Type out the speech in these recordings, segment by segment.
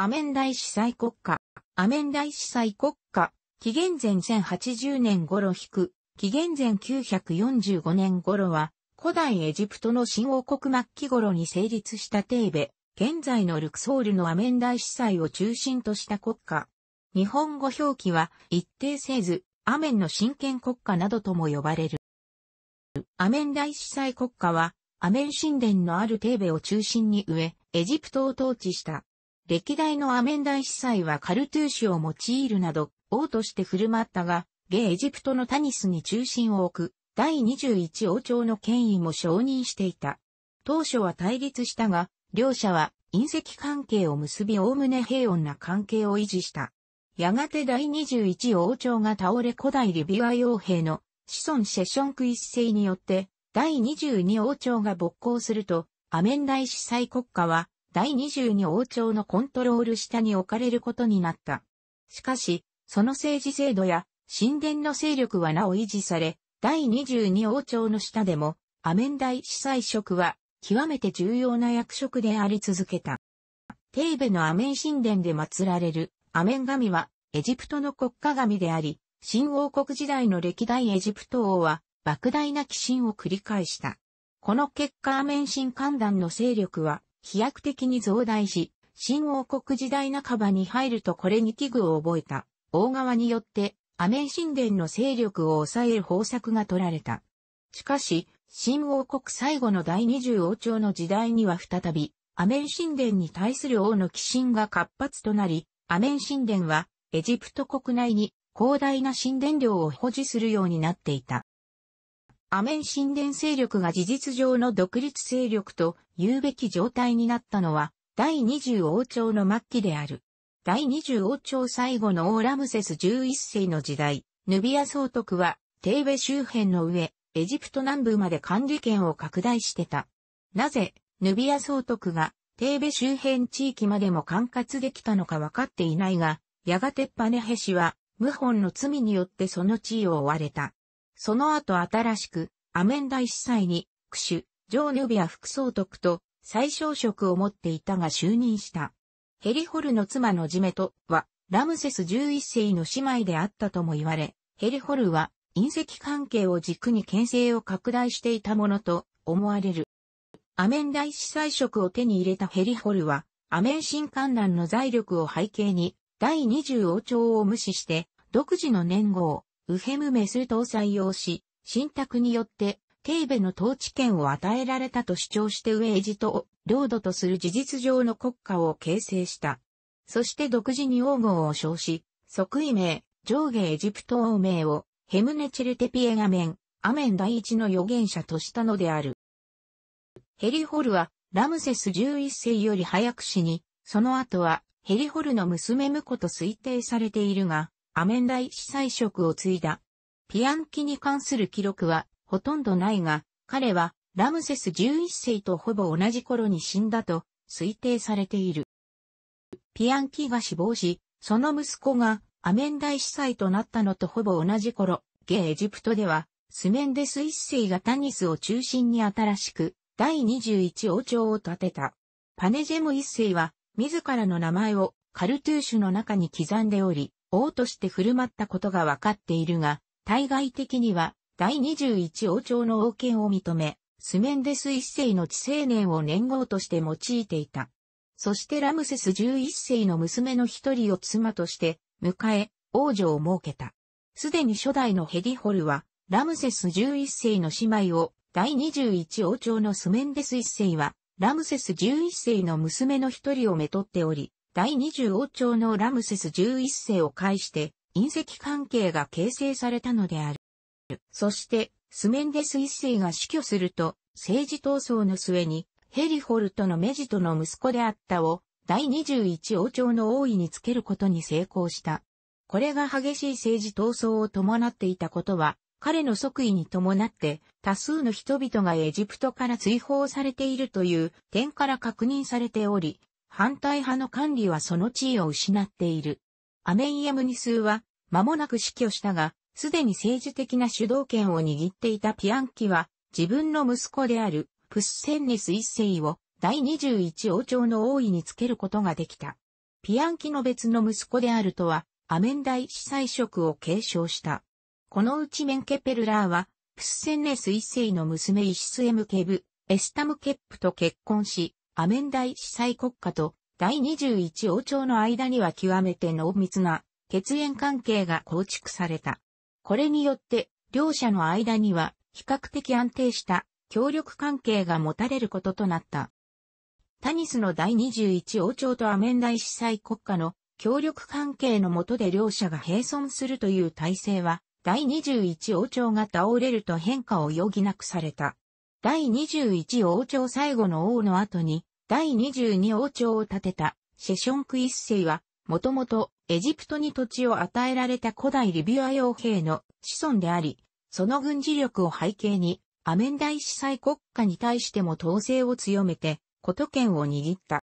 アメン大司祭国家。アメン大司祭国家。紀元前1080年頃引く。紀元前945年頃は、古代エジプトの新王国末期頃に成立したテーベ、現在のルクソールのアメン大司祭を中心とした国家。日本語表記は一定せず、アメンの神権国家などとも呼ばれる。アメン大司祭国家は、アメン神殿のあるテーベを中心に植え、エジプトを統治した。歴代のアメンダイ司祭はカルトゥーシュを用いるなど、王として振る舞ったが、イ・エジプトのタニスに中心を置く、第21王朝の権威も承認していた。当初は対立したが、両者は隕石関係を結びおおむね平穏な関係を維持した。やがて第21王朝が倒れ古代リビア傭兵の子孫シェションク一世によって第22王朝が勃興するとアメンダイ司祭国家は第22王朝のコントロール下に置かれることになった。しかし、その政治制度や神殿の勢力はなお維持され、第22王朝の下でも、アメン大司祭職は極めて重要な役職であり続けた。テーベのアメン神殿で祀られるアメン神はエジプトの国家神であり、新王国時代の歴代エジプト王は莫大な寄進を繰り返した。この結果アメン神官団の勢力は飛躍的に増大し、新王国時代半ばに入るとこれに危惧を覚えた、大側によって、アメン神殿の勢力を抑える方策が取られた。しかし、新王国最後の第二十王朝の時代には再び、アメン神殿に対する王の寄進が活発となり、アメン神殿は、エジプト国内に広大な神殿領を保持するようになっていた。アメン神殿勢力が事実上の独立勢力と言うべき状態になったのは、第20王朝の末期である。第20王朝最後のオーラムセス11世の時代、ヌビア総督は、テーベ周辺の上、エジプト南部まで管理権を拡大してた。なぜ、ヌビア総督が、テーベ周辺地域までも管轄できたのか分かっていないが、やがてパネヘ氏は、謀反の罪によってその地位を追われた。その後新しく、アメンダ司祭に、クシュ、ジョー・ヌビア副総督と最小職を持っていたが就任した。ヘリホルの妻のジメトは、ラムセス11世の姉妹であったとも言われ、ヘリホルは隕石関係を軸に牽制を拡大していたものと思われる。アメン大司祭職を手に入れたヘリホルは、アメン新観覧の財力を背景に、第20王朝を無視して、独自の年号、ウヘムメスを採用し、新託によって、テーベの統治権を与えられたと主張してウェージと領土とする事実上の国家を形成した。そして独自に王号を称し、即位名、上下エジプト王名を、ヘムネチルテピエガメン、アメン第一の預言者としたのである。ヘリホルは、ラムセス11世より早く死に、その後は、ヘリホルの娘婿と推定されているが、アメンライ司祭職を継いだ。ピアンキに関する記録はほとんどないが、彼はラムセス11世とほぼ同じ頃に死んだと推定されている。ピアンキが死亡し、その息子がアメンライ司祭となったのとほぼ同じ頃、ゲエジプトではスメンデス一世がタニスを中心に新しく第21王朝を建てた。パネジェム一世は自らの名前をカルトゥーシュの中に刻んでおり、王として振る舞ったことが分かっているが、対外的には第21王朝の王権を認め、スメンデス一世の治青年を年号として用いていた。そしてラムセス11世の娘の一人を妻として迎え、王女を設けた。すでに初代のヘディホルは、ラムセス11世の姉妹を、第21王朝のスメンデス一世は、ラムセス11世の娘の一人をめとっており、第20王朝のラムセス11世を介して隕石関係が形成されたのである。そして、スメンデス1世が死去すると、政治闘争の末に、ヘリフォルトのメジトの息子であったを、第21王朝の王位につけることに成功した。これが激しい政治闘争を伴っていたことは、彼の即位に伴って多数の人々がエジプトから追放されているという点から確認されており、反対派の管理はその地位を失っている。アメイエムニスーは、間もなく死去したが、すでに政治的な主導権を握っていたピアンキは、自分の息子である、プッセンネス一世を、第21王朝の王位につけることができた。ピアンキの別の息子であるとは、アメン大司祭職を継承した。このうちメンケペルラーは、プッセンネス一世の娘イシスエムケブ、エスタムケップと結婚し、アメン大司祭国家と第21王朝の間には極めて濃密な血縁関係が構築された。これによって、両者の間には比較的安定した協力関係が持たれることとなった。タニスの第21王朝とアメン大司祭国家の協力関係の下で両者が並存するという体制は、第21王朝が倒れると変化を余儀なくされた。第21王朝最後の王の後に、第22王朝を建てたシェションク一世は、もともとエジプトに土地を与えられた古代リビア傭兵の子孫であり、その軍事力を背景に、アメン大司祭国家に対しても統制を強めて、こと圏を握った。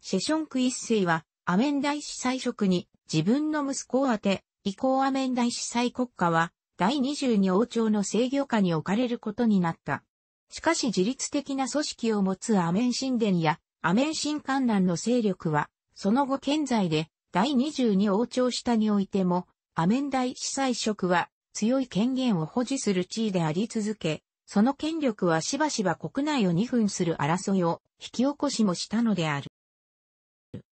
シェションク一世は、アメン大司祭職に自分の息子を当て、以降アメン大司祭国家は、第22王朝の制御下に置かれることになった。しかし自律的な組織を持つアメン神殿やアメン神観覧の勢力は、その後現在で第22王朝下においても、アメン大司祭職は強い権限を保持する地位であり続け、その権力はしばしば国内を二分する争いを引き起こしもしたのである。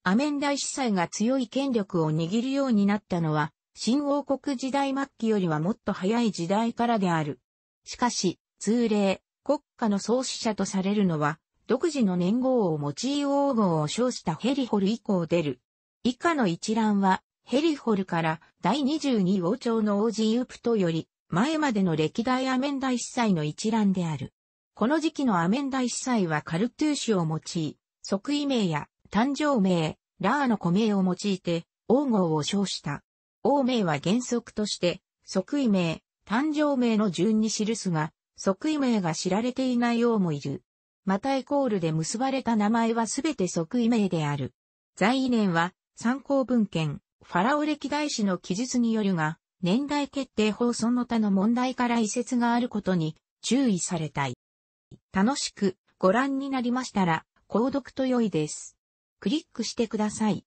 アメン大司祭が強い権力を握るようになったのは、新王国時代末期よりはもっと早い時代からである。しかし、通例、国家の創始者とされるのは、独自の年号を用い王号を称したヘリホル以降出る。以下の一覧は、ヘリホルから第22王朝の王子ユプトより前までの歴代アメンダイ司祭の一覧である。この時期のアメンダイ司祭はカルトゥーシュを用い、即位名や誕生名、ラーの古名を用いて、王号を称した。王名は原則として、即位名、誕生名の順に記すが、即位名が知られていない王もいる。またイコールで結ばれた名前はすべて即位名である。在位年は参考文献、ファラオ歴代史の記述によるが、年代決定法その他の問題から移説があることに注意されたい。楽しくご覧になりましたら、購読と良いです。クリックしてください。